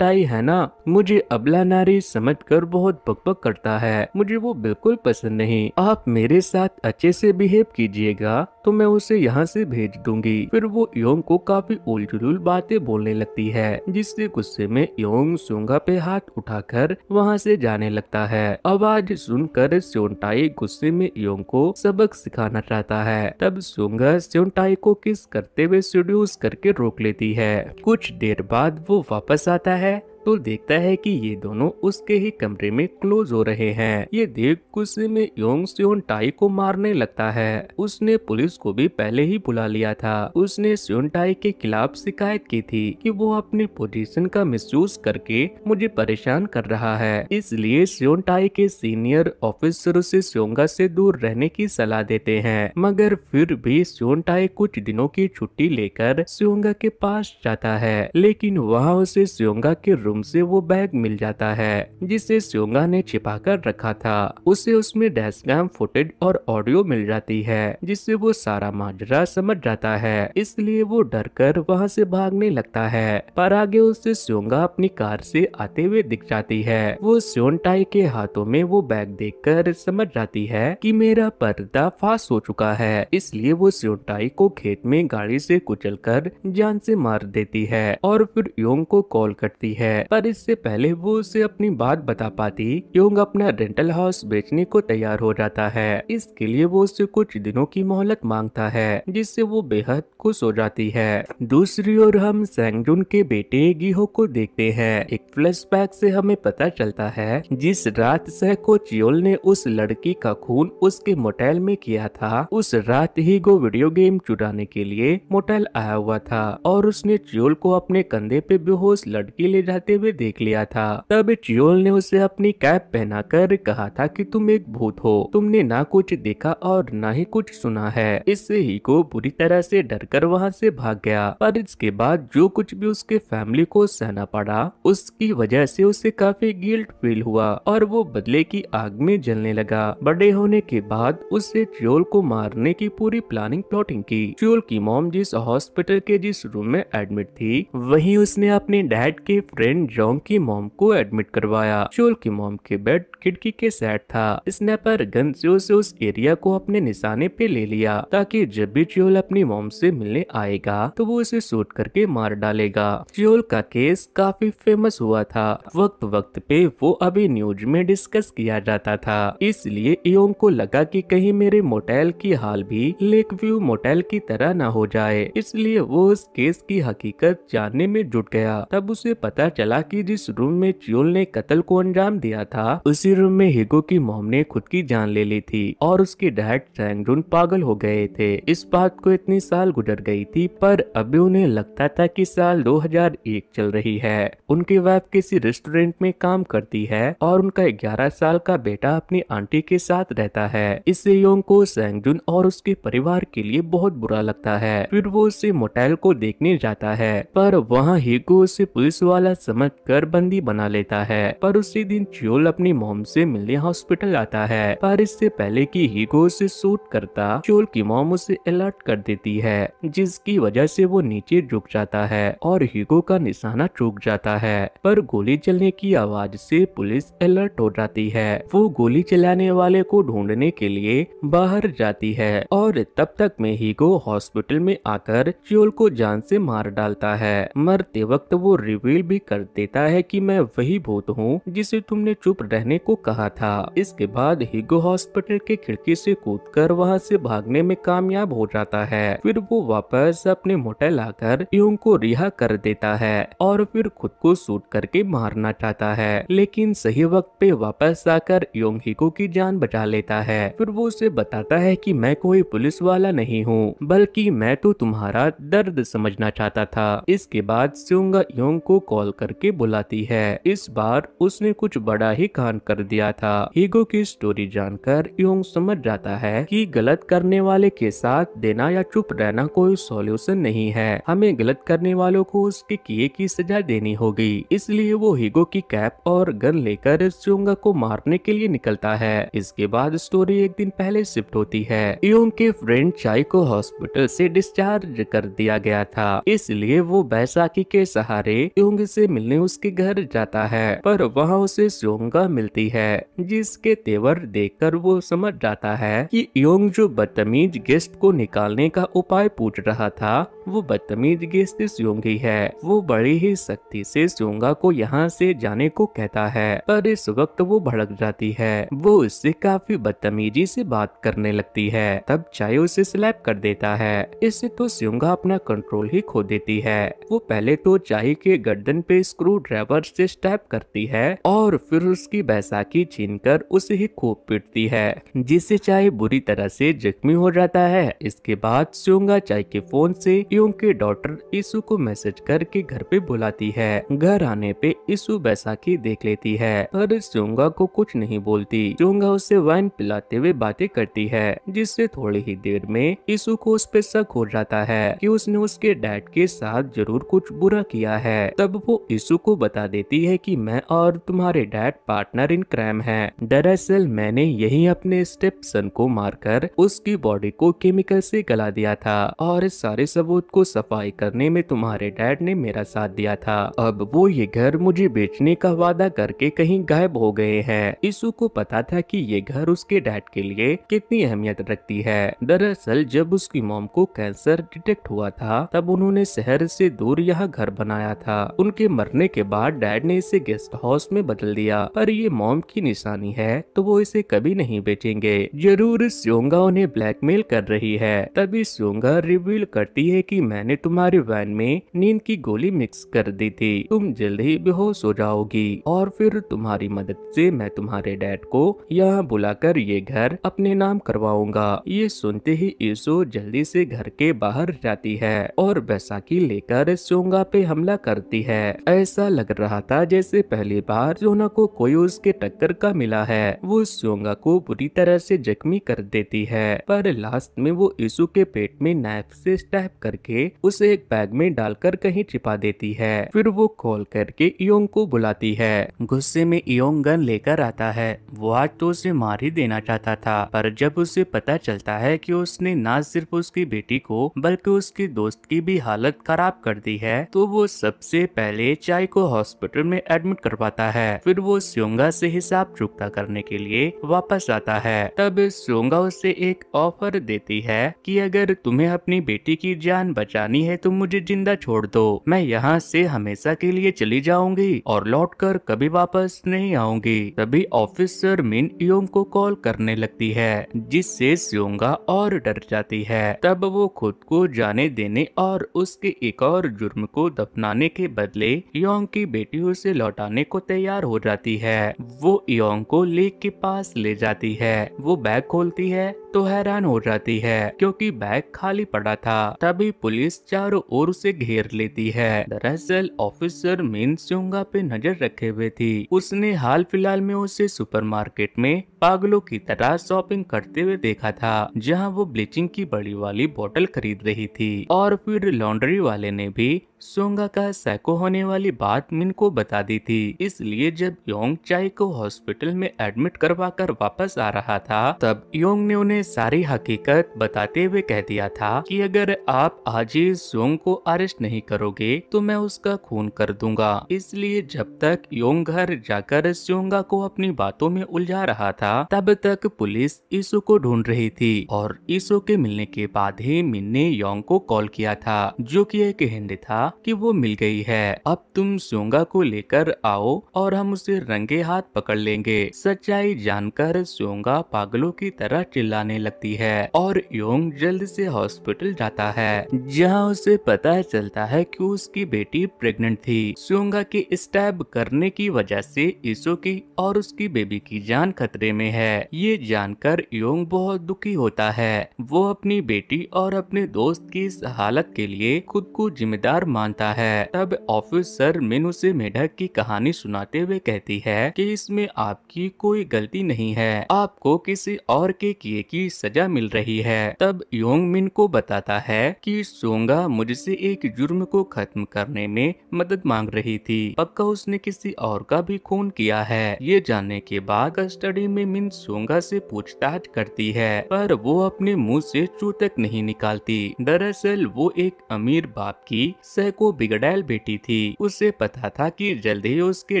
टाई है न गाना मुझे अबला नारी समझ कर बहुत बकबक करता है मुझे वो बिल्कुल पसंद नहीं आप मेरे साथ अच्छे से बिहेव कीजिएगा तो मैं उसे यहाँ से भेज दूंगी फिर वो योंग को काफी उलझुल बातें बोलने लगती है जिससे गुस्से में योंग सोंगा पे हाथ उठाकर वहाँ से जाने लगता है आवाज सुनकर सोनटाई गुस्से में योंग को सबक सिखाना चाहता है तब सोंगा सोनटाई को किस करते हुए सेड्यूस करके रोक लेती है कुछ देर बाद वो वापस आता है तो देखता है कि ये दोनों उसके ही कमरे में क्लोज हो रहे हैं ये देख गुस्से में योंग स्योन टाई को मारने लगता है उसने पुलिस को भी पहले ही बुला लिया था उसने स्योन टाई के खिलाफ शिकायत की थी कि वो अपनी पोजीशन का मिसयूज करके मुझे परेशान कर रहा है इसलिए स्योन टाई के सीनियर ऑफिसर उसे स्योंगा से दूर रहने की सलाह देते हैं मगर फिर भी स्योन टाई कुछ दिनों की छुट्टी लेकर स्योंगा के पास जाता है लेकिन वहाँ उसे स्योंगा के रूम से वो बैग मिल जाता है जिसे स्योंगा ने छिपा कर रखा था उसे उसमें डैशकैम फुटेज और ऑडियो मिल जाती है जिससे वो सारा माजरा समझ जाता है इसलिए वो डर कर वहाँ से भागने लगता है पर आगे उससे सियोगा अपनी कार से आते हुए दिख जाती है वो टाई के हाथों में वो बैग कर समझ जाती है की मेरा पर्दा फास्ट हो चुका है इसलिए वो टाई को खेत में गाड़ी से कुचल कर जान से मार देती है और फिर योंग को कॉल करती है है पर इससे पहले वो उसे अपनी बात बता पाती योंग अपना रेंटल हाउस बेचने को तैयार हो जाता है इसके लिए वो उससे कुछ दिनों की मोहलत मांगता है जिससे वो बेहद खुश हो जाती है दूसरी ओर हम सैंगजुन के बेटे गिहो को देखते हैं एक फ्लैश बैक से हमें पता चलता है जिस रात सह को चियोल ने उस लड़की का खून उसके मोटेल में किया था उस रात ही गो वीडियो गेम चुराने के लिए मोटेल आया हुआ था और उसने चियोल को अपने कंधे पे बेहोश लड़की ले जाते करते हुए देख लिया था तब चियोल ने उसे अपनी कैप पहनाकर कहा था कि तुम एक भूत हो तुमने ना कुछ देखा और ना ही कुछ सुना है इससे ही को बुरी तरह से डरकर वहाँ से भाग गया पर इसके बाद जो कुछ भी उसके फैमिली को सहना पड़ा उसकी वजह से उसे काफी गिल्ट फील हुआ और वो बदले की आग में जलने लगा बड़े होने के बाद उससे चियोल को मारने की पूरी प्लानिंग प्लॉटिंग की चियोल की मोम जिस हॉस्पिटल के जिस रूम में एडमिट थी वही उसने अपने डैड के फ्रेंड जोंग की मोम को एडमिट करवाया शोल की मोम के बेड खिड़की के साइड था स्नेपर गन से उस एरिया को अपने निशाने पे ले लिया ताकि जब भी चोल अपनी मोम से मिलने आएगा तो वो उसे शूट करके मार डालेगा चोल का केस काफी फेमस हुआ था वक्त वक्त पे वो अभी न्यूज में डिस्कस किया जाता था इसलिए योंग को लगा की कहीं मेरे मोटेल की हाल भी लेक व्यू मोटेल की तरह न हो जाए इसलिए वो उस केस की हकीकत जानने में जुट गया तब उसे पता चला कि जिस रूम में च्योल ने कत्ल को अंजाम दिया था उसी रूम में हिगो की मोम ने खुद की जान ले ली थी और उसके डैड सैंगडून पागल हो गए थे इस बात को इतनी साल गुजर गई थी पर अभी उन्हें लगता था कि साल 2001 चल रही है उनकी वाइफ किसी रेस्टोरेंट में काम करती है और उनका ग्यारह साल का बेटा अपनी आंटी के साथ रहता है इससे योंग को सैंगजुन और उसके परिवार के लिए बहुत बुरा लगता है फिर वो उसे मोटेल को देखने जाता है पर वहाँ हीगो उसे पुलिस वाला समझ अहमद कर बंदी बना लेता है पर उसी दिन चियोल अपनी मोम से मिलने हॉस्पिटल आता है पर इससे पहले की हीगो उसे सूट करता चियोल की मोम उसे अलर्ट कर देती है जिसकी वजह से वो नीचे झुक जाता है और हीगो का निशाना चूक जाता है पर गोली चलने की आवाज से पुलिस अलर्ट हो जाती है वो गोली चलाने वाले को ढूंढने के लिए बाहर जाती है और तब तक में हीगो हॉस्पिटल में आकर चियोल को जान से मार डालता है मरते वक्त वो रिवील भी कर कर देता है कि मैं वही भूत हूँ जिसे तुमने चुप रहने को कहा था इसके बाद हिगो हॉस्पिटल के खिड़की से कूदकर वहाँ से भागने में कामयाब हो जाता है फिर वो वापस अपने मोटेल आकर यूंग को रिहा कर देता है और फिर खुद को सूट करके मारना चाहता है लेकिन सही वक्त पे वापस आकर यूंग हिगो की जान बचा लेता है फिर वो उसे बताता है की मैं कोई पुलिस वाला नहीं हूँ बल्कि मैं तो तुम्हारा दर्द समझना चाहता था इसके बाद सियोंगा योंग को कॉल कर करके बुलाती है इस बार उसने कुछ बड़ा ही कान कर दिया था हीगो की स्टोरी जानकर योंग समझ जाता है कि गलत करने वाले के साथ देना या चुप रहना कोई सॉल्यूशन नहीं है हमें गलत करने वालों को उसके किए की सजा देनी होगी इसलिए वो हीगो की कैप और गन लेकर चुंगा को मारने के लिए निकलता है इसके बाद स्टोरी एक दिन पहले शिफ्ट होती है योंग के फ्रेंड चाई को हॉस्पिटल से डिस्चार्ज कर दिया गया था इसलिए वो बैसाखी के सहारे योंग से मिल मिलने उसके घर जाता है पर वहाँ उसे सोंगा मिलती है जिसके तेवर देखकर वो समझ जाता है कि योंग जो बदतमीज गेस्ट को निकालने का उपाय पूछ रहा था वो बदतमीज गेस्ट सोंगी है वो बड़ी ही शक्ति से सोंगा को यहाँ से जाने को कहता है पर इस वक्त वो भड़क जाती है वो उससे काफी बदतमीजी से बात करने लगती है तब चाय उसे स्लैप कर देता है इससे तो सोंगा अपना कंट्रोल ही खो देती है वो पहले तो चाय के गर्दन पे स्क्रू ड्राइवर से स्टैप करती है और फिर उसकी बैसाखी छीन कर उसे ही खूब पीटती है जिससे चाय बुरी तरह से जख्मी हो जाता है इसके बाद स्योंगा चाय के फोन से योंग के डॉटर ईसु को मैसेज करके घर पे बुलाती है घर आने पे ईसु बैसाखी देख लेती है पर सोंगा को कुछ नहीं बोलती स्योंगा उसे वाइन पिलाते हुए बातें करती है जिससे थोड़ी ही देर में ईसु को उस पर शक हो जाता है कि उसने उसके डैड के साथ जरूर कुछ बुरा किया है तब वो यीशु को बता देती है कि मैं और तुम्हारे डैड पार्टनर इन क्राइम हैं। दरअसल मैंने यही अपने स्टेप सन को मारकर उसकी बॉडी को केमिकल से गला दिया था और इस सारे सबूत को सफाई करने में तुम्हारे डैड ने मेरा साथ दिया था अब वो ये घर मुझे बेचने का वादा करके कहीं गायब हो गए है यीशु को पता था की ये घर उसके डैड के लिए कितनी अहमियत रखती है दरअसल जब उसकी मोम को कैंसर डिटेक्ट हुआ था तब उन्होंने शहर से दूर यह घर बनाया था उनके मर करने के बाद डैड ने इसे गेस्ट हाउस में बदल दिया पर ये मॉम की निशानी है तो वो इसे कभी नहीं बेचेंगे जरूर सियोंगा उन्हें ब्लैकमेल कर रही है तभी सियोंगा रिवील करती है कि मैंने तुम्हारे वैन में नींद की गोली मिक्स कर दी थी तुम जल्द ही बेहोश हो जाओगी और फिर तुम्हारी मदद से मैं तुम्हारे डैड को यहाँ बुलाकर ये घर अपने नाम करवाऊंगा ये सुनते ही ईसो जल्दी से घर के बाहर जाती है और बैसाखी लेकर सियोंगा पे हमला करती है ऐसा लग रहा था जैसे पहली बार सोना को कोई उसके टक्कर का मिला है वो सोंगा को बुरी तरह से जख्मी कर देती है पर लास्ट में वो यीशु के पेट में नाइफ से स्टैप करके उसे एक बैग में डालकर कहीं छिपा देती है फिर वो कॉल करके इोंग को बुलाती है गुस्से में इोंग गन लेकर आता है वो आज तो उसे मार ही देना चाहता था पर जब उसे पता चलता है कि उसने ना सिर्फ उसकी बेटी को बल्कि उसके दोस्त की भी हालत खराब कर दी है तो वो सबसे पहले चाय को हॉस्पिटल में एडमिट करवाता है फिर वो सियोंगा से हिसाब चुकता करने के लिए वापस आता है तब सियोंगा उसे एक ऑफर देती है कि अगर तुम्हें अपनी बेटी की जान बचानी है तो मुझे जिंदा छोड़ दो मैं यहाँ से हमेशा के लिए चली जाऊंगी और लौट कर कभी वापस नहीं आऊंगी तभी ऑफिसर मिन योंग को कॉल करने लगती है जिससे सियोंगा और डर जाती है तब वो खुद को जाने देने और उसके एक और जुर्म को दफनाने के बदले योंग की बेटी उसे लौटाने को तैयार हो जाती है वो योंग को लेक के पास ले जाती है वो बैग खोलती है तो हैरान हो जाती है क्योंकि बैग खाली पड़ा था तभी पुलिस चारों ओर उसे घेर लेती है दरअसल ऑफिसर मीन सुंगा पे नजर रखे हुए थी उसने हाल फिलहाल में उसे सुपरमार्केट में पागलों की तरह शॉपिंग करते हुए देखा था जहां वो ब्लीचिंग की बड़ी वाली बोतल खरीद रही थी और फिर लॉन्ड्री वाले ने भी सोंगा का सैको होने वाली बात मिन को बता दी थी इसलिए जब योंग चाय को हॉस्पिटल में एडमिट करवा कर वापस आ रहा था तब योंग ने उन्हें सारी हकीकत बताते हुए कह दिया था कि अगर आप आज ही सोंग को अरेस्ट नहीं करोगे तो मैं उसका खून कर दूंगा इसलिए जब तक योंग घर जाकर सोंगा को अपनी बातों में उलझा रहा था गया तब तक पुलिस ईसो को ढूंढ रही थी और ईशो के मिलने के बाद ही मिन ने योंग को कॉल किया था जो कि एक हिंड था कि वो मिल गई है अब तुम सोंगा को लेकर आओ और हम उसे रंगे हाथ पकड़ लेंगे सच्चाई जानकर सोंगा पागलों की तरह चिल्लाने लगती है और योंग जल्द से हॉस्पिटल जाता है जहाँ उसे पता चलता है की उसकी बेटी प्रेगनेंट थी सोंगा के स्टैब करने की वजह से ईसो की और उसकी बेबी की जान खतरे में में है ये जानकर योंग बहुत दुखी होता है वो अपनी बेटी और अपने दोस्त की इस हालत के लिए खुद को जिम्मेदार मानता है तब ऑफिसर मिन उसे मेढक की कहानी सुनाते हुए कहती है कि इसमें आपकी कोई गलती नहीं है आपको किसी और के किए की सजा मिल रही है तब योंग मिन को बताता है कि सोंगा मुझसे एक जुर्म को खत्म करने में मदद मांग रही थी पक्का उसने किसी और का भी खून किया है ये जानने के बाद कस्टडी में मिन सोंगा से पूछताछ करती है पर वो अपने मुंह से चूतक नहीं निकालती दरअसल वो एक अमीर बाप की सैको बिगड़ैल बेटी थी उसे पता था कि जल्द ही उसके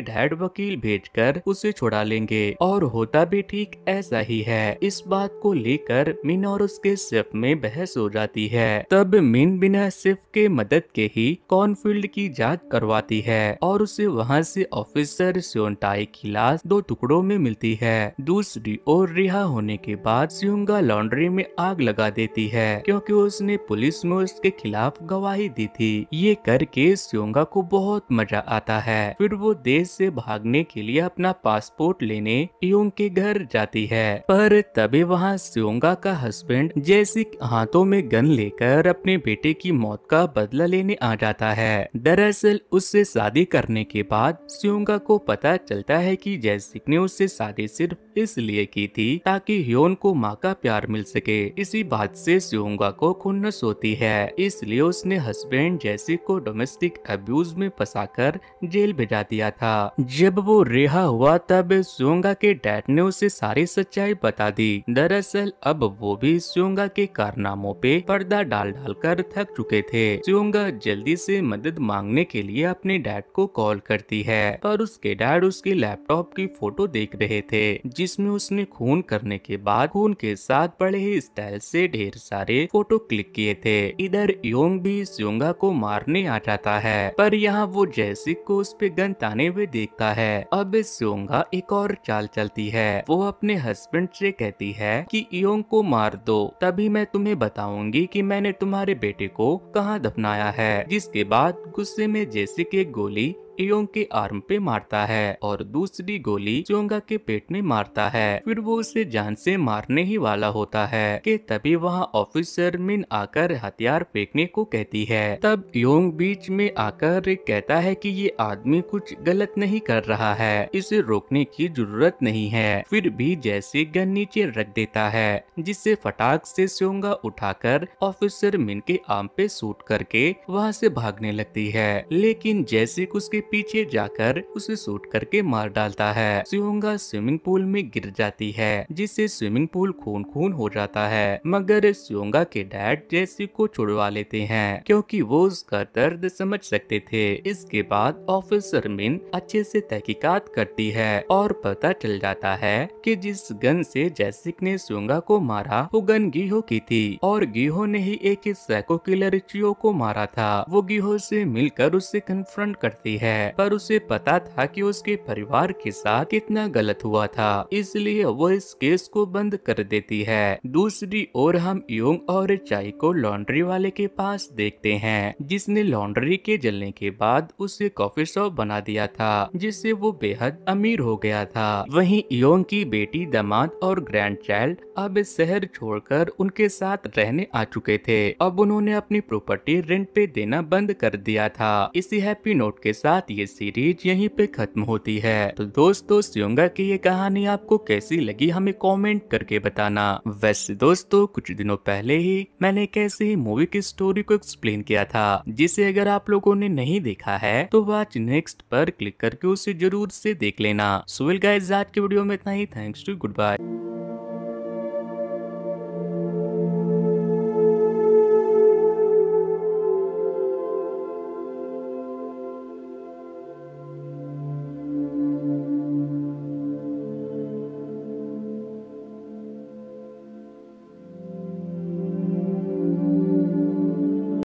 डैड वकील भेजकर उसे छुड़ा लेंगे और होता भी ठीक ऐसा ही है इस बात को लेकर मिन और उसके सिफ में बहस हो जाती है तब मिन बिना सिफ के मदद के ही कॉर्नफील्ड की जाँच करवाती है और उसे वहाँ से ऑफिसर सोनटाई की लाश दो टुकड़ों में मिलती है दूसरी डी और रिहा होने के बाद सियुंगा लॉन्ड्री में आग लगा देती है क्योंकि उसने पुलिस में उसके खिलाफ गवाही दी थी ये करके सियोंगा को बहुत मजा आता है फिर वो देश से भागने के लिए अपना पासपोर्ट लेने योंग के घर जाती है पर तभी वहाँ सियोंगा का हस्बैंड जैसी हाथों में गन लेकर अपने बेटे की मौत का बदला लेने आ जाता है दरअसल उससे शादी करने के बाद सियोंगा को पता चलता है कि जैसिक ने उससे शादी सिर्फ इसलिए की थी ताकि ह्योन को माँ का प्यार मिल सके इसी बात से सियोंगा को खुन्नस होती है इसलिए उसने हस्बैंड जैसी को डोमेस्टिक अब्यूज में कर जेल भेजा दिया था जब वो रिहा हुआ तब सियोंगा के डैड ने उसे सारी सच्चाई बता दी दरअसल अब वो भी सियोंगा के कारनामों पे पर्दा डाल डाल कर थक चुके थे सियोंगा जल्दी से मदद मांगने के लिए अपने डैड को कॉल करती है पर उसके डैड उसके लैपटॉप की फोटो देख रहे थे जिस जिसमें उसने खून करने के बाद खून के साथ बड़े ही स्टाइल से ढेर सारे फोटो क्लिक किए थे इधर योंग भी सोंगा को मारने आ जाता है पर यहाँ वो जैसिक को उस पे गन ताने हुए देखता है अब सोंगा एक और चाल चलती है वो अपने हस्बैंड से कहती है कि योंग को मार दो तभी मैं तुम्हें बताऊंगी कि मैंने तुम्हारे बेटे को कहाँ दफनाया है जिसके बाद गुस्से में जैसिक एक गोली एयोंग के आर्म पे मारता है और दूसरी गोली चोंगा के पेट में मारता है फिर वो उसे जान से मारने ही वाला होता है कि तभी वहाँ ऑफिसर मिन आकर हथियार फेंकने को कहती है तब योंग बीच में आकर कहता है कि ये आदमी कुछ गलत नहीं कर रहा है इसे रोकने की जरूरत नहीं है फिर भी जैसे गन नीचे रख देता है जिससे फटाक से सोंगा उठाकर ऑफिसर मिन के आम पे सूट करके वहाँ से भागने लगती है लेकिन जैसे उसके पीछे जाकर उसे सूट करके मार डालता है सियोंगा स्विमिंग पूल में गिर जाती है जिससे स्विमिंग पूल खून खून हो जाता है मगर सियोंगा के डैड जेसी को छुड़वा लेते हैं क्योंकि वो उसका दर्द समझ सकते थे इसके बाद ऑफिसर मिन अच्छे से तहकीकात करती है और पता चल जाता है कि जिस गन से जैसिक ने सियोंगा को मारा वो गन गीहो की थी और गीहो ने ही एक सैको किलर चियो को मारा था वो गीहो से मिलकर उससे कन्फ्रंट करती है है पर उसे पता था कि उसके परिवार के साथ कितना गलत हुआ था इसलिए वो इस केस को बंद कर देती है दूसरी ओर हम योंग और चाई को लॉन्ड्री वाले के पास देखते हैं जिसने लॉन्ड्री के जलने के बाद उसे कॉफी शॉप बना दिया था जिससे वो बेहद अमीर हो गया था वही योंग की बेटी दामाद और ग्रैंड चाइल्ड अब शहर छोड़कर उनके साथ रहने आ चुके थे अब उन्होंने अपनी प्रॉपर्टी रेंट पे देना बंद कर दिया था इसी हैप्पी नोट के साथ साथ ये सीरीज यहीं पे खत्म होती है तो दोस्तों सियोंगा की ये कहानी आपको कैसी लगी हमें कमेंट करके बताना वैसे दोस्तों कुछ दिनों पहले ही मैंने कैसे ही मूवी की स्टोरी को एक्सप्लेन किया था जिसे अगर आप लोगों ने नहीं देखा है तो वॉच नेक्स्ट पर क्लिक करके उसे जरूर से देख लेना सुविल गाइज आज के वीडियो में इतना ही थैंक्स टू गुड बाय